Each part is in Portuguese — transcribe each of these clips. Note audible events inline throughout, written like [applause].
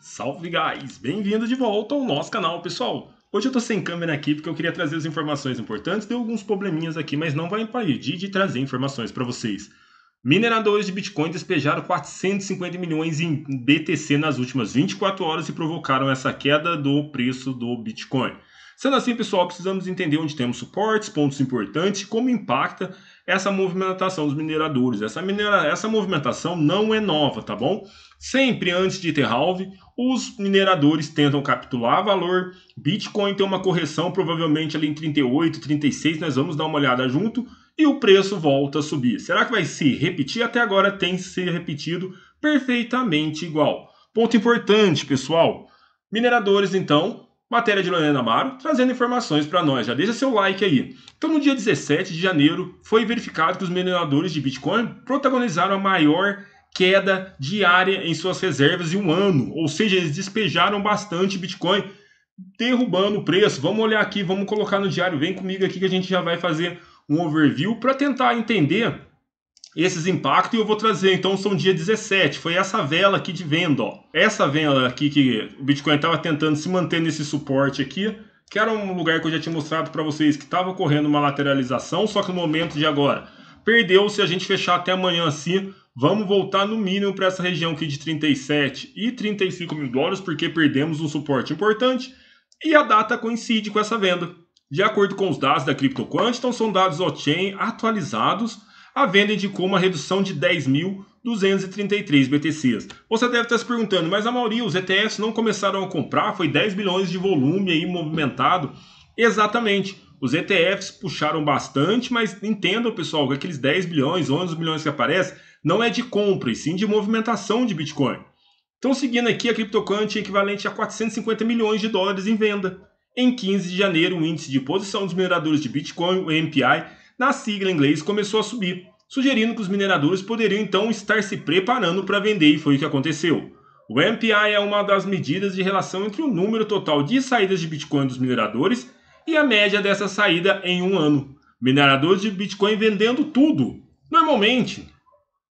Salve guys, bem-vindo de volta ao nosso canal, pessoal. Hoje eu tô sem câmera aqui porque eu queria trazer as informações importantes, deu alguns probleminhas aqui, mas não vai impedir de trazer informações para vocês. Mineradores de Bitcoin despejaram 450 milhões em BTC nas últimas 24 horas e provocaram essa queda do preço do Bitcoin. Sendo assim, pessoal, precisamos entender onde temos suportes, pontos importantes, como impacta essa movimentação dos mineradores. Essa, minera... essa movimentação não é nova, tá bom? Sempre antes de ter halve, os mineradores tentam capturar valor. Bitcoin tem uma correção provavelmente ali em 38, 36, nós vamos dar uma olhada junto e o preço volta a subir. Será que vai se repetir? Até agora tem se repetido perfeitamente igual. Ponto importante, pessoal. Mineradores, então, matéria de Lorena Amaro, trazendo informações para nós. Já deixa seu like aí. Então, no dia 17 de janeiro, foi verificado que os mineradores de Bitcoin protagonizaram a maior queda diária em suas reservas em um ano. Ou seja, eles despejaram bastante Bitcoin, derrubando o preço. Vamos olhar aqui, vamos colocar no diário. Vem comigo aqui que a gente já vai fazer um overview para tentar entender esses impactos. E eu vou trazer, então, são dia 17. Foi essa vela aqui de venda. Ó. Essa vela aqui que o Bitcoin estava tentando se manter nesse suporte aqui. Que era um lugar que eu já tinha mostrado para vocês que estava ocorrendo uma lateralização, só que no momento de agora Perdeu se a gente fechar até amanhã assim. Vamos voltar no mínimo para essa região aqui de 37 e 35 mil dólares, porque perdemos um suporte importante e a data coincide com essa venda. De acordo com os dados da CryptoQuant, então são dados on-chain atualizados, a venda indicou uma redução de 10.233 BTCs. Você deve estar se perguntando, mas a maioria, os ETFs não começaram a comprar, foi 10 bilhões de volume aí movimentado. Exatamente. Os ETFs puxaram bastante, mas entendam, pessoal, que aqueles 10 bilhões, 11 bilhões que aparecem, não é de compra, e sim de movimentação de Bitcoin. Então, seguindo aqui, a criptocurrency é equivalente a 450 milhões de dólares em venda. Em 15 de janeiro, o índice de posição dos mineradores de Bitcoin, o MPI, na sigla em inglês, começou a subir, sugerindo que os mineradores poderiam então estar se preparando para vender, e foi o que aconteceu. O MPI é uma das medidas de relação entre o número total de saídas de Bitcoin dos mineradores e a média dessa saída em um ano. Mineradores de Bitcoin vendendo tudo. Normalmente,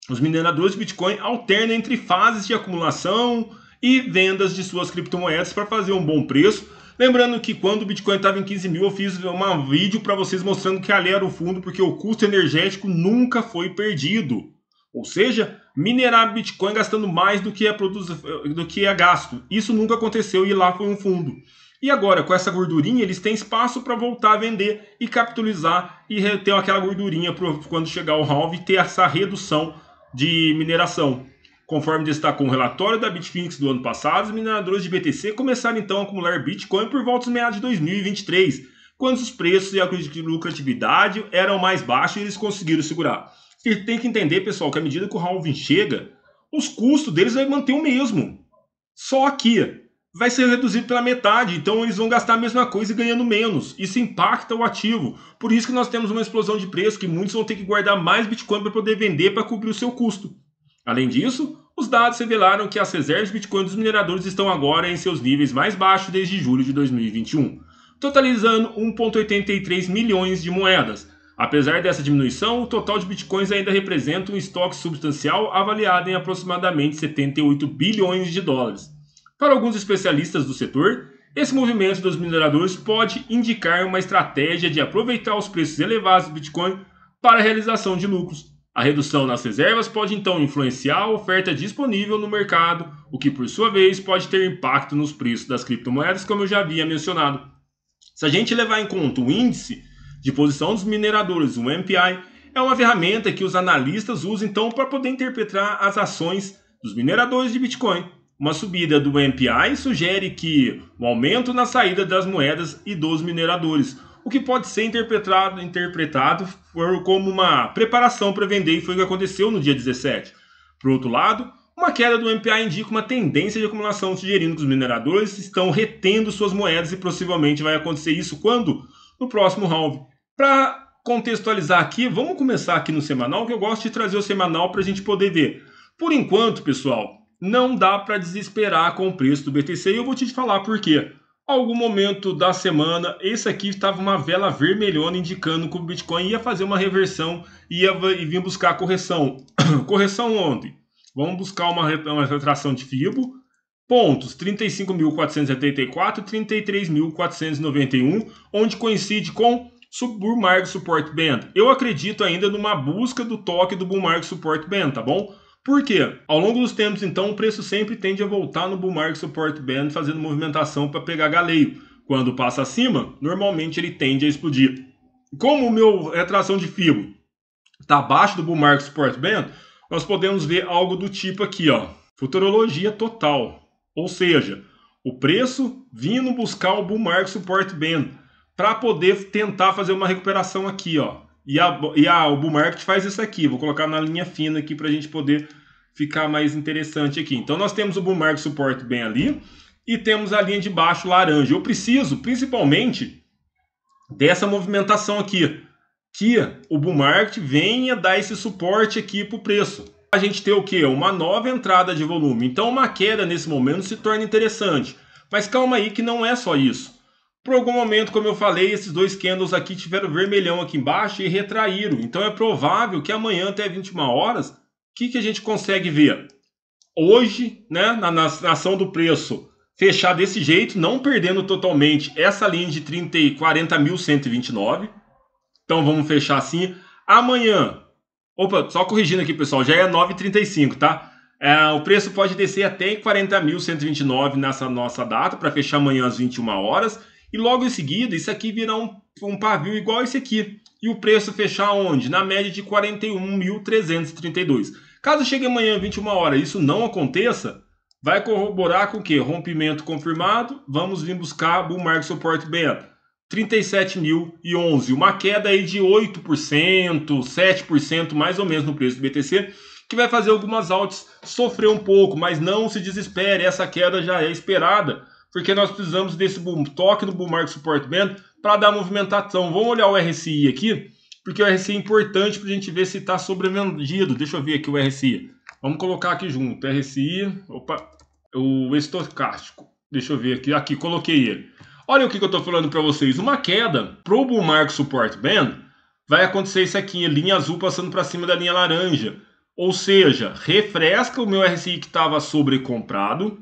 os mineradores de Bitcoin alternam entre fases de acumulação e vendas de suas criptomoedas para fazer um bom preço. Lembrando que quando o Bitcoin estava em 15 mil, eu fiz um vídeo para vocês mostrando que ali era o fundo, porque o custo energético nunca foi perdido. Ou seja, minerar Bitcoin gastando mais do que é, produz... do que é gasto. Isso nunca aconteceu e lá foi um fundo. E agora, com essa gordurinha, eles têm espaço para voltar a vender e capitalizar e ter aquela gordurinha para quando chegar o halve ter essa redução de mineração. Conforme destacou um relatório da Bitfinex do ano passado, os mineradores de BTC começaram então a acumular Bitcoin por volta dos meados de 2023, quando os preços e a lucratividade eram mais baixos e eles conseguiram segurar. E tem que entender, pessoal, que à medida que o halving chega, os custos deles vão manter o mesmo. Só que vai ser reduzido pela metade, então eles vão gastar a mesma coisa e ganhando menos. Isso impacta o ativo. Por isso que nós temos uma explosão de preço que muitos vão ter que guardar mais Bitcoin para poder vender para cobrir o seu custo. Além disso, os dados revelaram que as reservas de Bitcoin dos mineradores estão agora em seus níveis mais baixos desde julho de 2021, totalizando 1.83 milhões de moedas. Apesar dessa diminuição, o total de bitcoins ainda representa um estoque substancial avaliado em aproximadamente 78 bilhões de dólares. Para alguns especialistas do setor, esse movimento dos mineradores pode indicar uma estratégia de aproveitar os preços elevados do Bitcoin para a realização de lucros. A redução nas reservas pode então influenciar a oferta disponível no mercado, o que por sua vez pode ter impacto nos preços das criptomoedas, como eu já havia mencionado. Se a gente levar em conta o índice de posição dos mineradores, o MPI, é uma ferramenta que os analistas usam então para poder interpretar as ações dos mineradores de Bitcoin. Uma subida do MPI sugere que o um aumento na saída das moedas e dos mineradores, o que pode ser interpretado, interpretado como uma preparação para vender e foi o que aconteceu no dia 17. Por outro lado, uma queda do MPI indica uma tendência de acumulação, sugerindo que os mineradores estão retendo suas moedas e possivelmente vai acontecer isso quando? No próximo round. Para contextualizar aqui, vamos começar aqui no semanal, que eu gosto de trazer o semanal para a gente poder ver. Por enquanto, pessoal, não dá para desesperar com o preço do BTC. E eu vou te falar por quê. Algum momento da semana, esse aqui estava uma vela vermelhona indicando que o Bitcoin ia fazer uma reversão e ia, vir buscar correção. [clears throat] correção ontem. Vamos buscar uma, uma retração de FIBO. Pontos 35.474 33.491, onde coincide com Bull Market Support Band. Eu acredito ainda numa busca do toque do Bull Market Support Band, tá bom? Por quê? Ao longo dos tempos, então, o preço sempre tende a voltar no bull market support band, fazendo movimentação para pegar galeio. Quando passa acima, normalmente ele tende a explodir. Como o meu retração é de fibro está abaixo do bull market support band, nós podemos ver algo do tipo aqui, ó, futurologia total. Ou seja, o preço vindo buscar o bull market support band para poder tentar fazer uma recuperação aqui, ó, e a, e a Bull Market faz isso aqui. Vou colocar na linha fina aqui para a gente poder ficar mais interessante aqui. Então nós temos o Bull Market suporte bem ali e temos a linha de baixo laranja. Eu preciso principalmente dessa movimentação aqui, que o Bull Market venha dar esse suporte aqui para o preço. A gente ter o que? Uma nova entrada de volume. Então uma queda nesse momento se torna interessante. Mas calma aí que não é só isso. Por algum momento, como eu falei, esses dois candles aqui tiveram vermelhão aqui embaixo e retraíram. Então é provável que amanhã até 21 horas, o que, que a gente consegue ver? Hoje, né, na, na, na ação do preço, fechar desse jeito, não perdendo totalmente essa linha de 30, 40.129. Então vamos fechar assim. Amanhã, opa, só corrigindo aqui, pessoal, já é 9,35, tá? É, o preço pode descer até 40.129 nessa nossa data para fechar amanhã às 21 horas e logo em seguida isso aqui virar um, um pavio igual a esse aqui. E o preço fechar onde? Na média de 41.332. Caso chegue amanhã 21 horas isso não aconteça, vai corroborar com o que? Rompimento confirmado, vamos vir buscar o Market Support Beta. 37.011, uma queda aí de 8%, 7% mais ou menos no preço do BTC, que vai fazer algumas altas sofrer um pouco, mas não se desespere, essa queda já é esperada porque nós precisamos desse boom, toque no Bull Market Support Band para dar movimentação. Vamos olhar o RSI aqui, porque o RSI é importante para a gente ver se está sobrevendido. Deixa eu ver aqui o RSI. Vamos colocar aqui junto, RSI, opa, o estocástico. Deixa eu ver aqui, aqui, coloquei ele. Olha o que, que eu estou falando para vocês. Uma queda para o Bull Market Support Band vai acontecer isso aqui, linha azul passando para cima da linha laranja. Ou seja, refresca o meu RSI que estava sobrecomprado.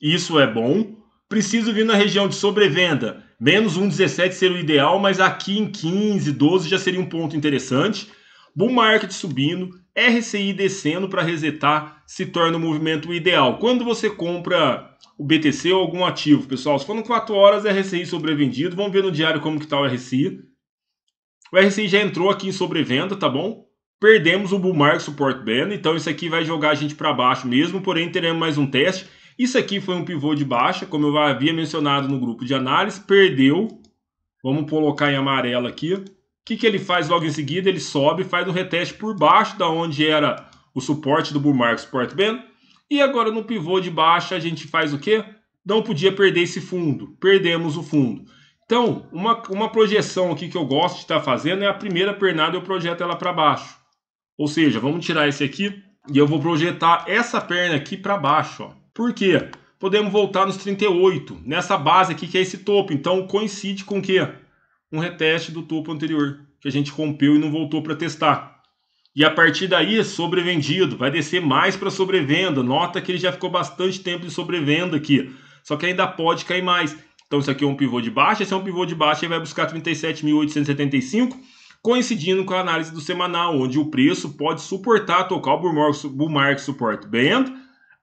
Isso é bom Preciso vir na região de sobrevenda. Menos 1,17 seria o ideal, mas aqui em 15, 12 já seria um ponto interessante. Bull market subindo, RCI descendo para resetar se torna o um movimento ideal. Quando você compra o BTC ou algum ativo, pessoal, se foram 4 horas, RCI sobrevendido. Vamos ver no diário como que tá o RCI. O RCI já entrou aqui em sobrevenda, tá bom? Perdemos o bull market support band, então isso aqui vai jogar a gente para baixo mesmo, porém teremos mais um teste. Isso aqui foi um pivô de baixa, como eu havia mencionado no grupo de análise, perdeu. Vamos colocar em amarelo aqui. O que, que ele faz logo em seguida? Ele sobe, faz um reteste por baixo da onde era o suporte do Bull Market Support Band. E agora no pivô de baixa a gente faz o quê? Não podia perder esse fundo, perdemos o fundo. Então, uma, uma projeção aqui que eu gosto de estar tá fazendo é a primeira pernada, eu projeto ela para baixo. Ou seja, vamos tirar esse aqui e eu vou projetar essa perna aqui para baixo. Ó. Por quê? Podemos voltar nos 38, nessa base aqui que é esse topo. Então coincide com o quê? Um reteste do topo anterior, que a gente rompeu e não voltou para testar. E a partir daí, sobrevendido, vai descer mais para sobrevenda. Nota que ele já ficou bastante tempo de sobrevenda aqui. Só que ainda pode cair mais. Então isso aqui é um pivô de baixa, esse é um pivô de baixa, ele vai buscar 37.875, coincidindo com a análise do semanal, onde o preço pode suportar, tocar o bull market, Bem. support band,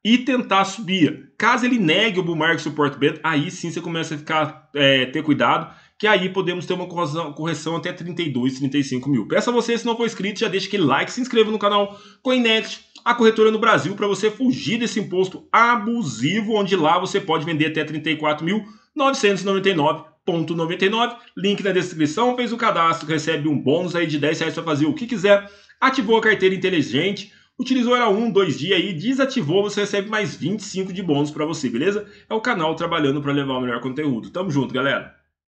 e tentar subir. Caso ele negue o bull market support band, aí sim você começa a ficar, é, ter cuidado, que aí podemos ter uma correção, correção, até 32, 35 mil. Peço a você, se não for inscrito, já deixa aquele like, se inscreva no canal CoinNext, a corretora no Brasil, para você fugir desse imposto abusivo, onde lá você pode vender até 34.999 link na descrição, fez o cadastro, recebe um bônus aí de 10 reais para fazer o que quiser, ativou a carteira inteligente, Utilizou ela um, dois dias e desativou, você recebe mais 25 de bônus para você, beleza? É o canal trabalhando para levar o melhor conteúdo. Tamo junto, galera!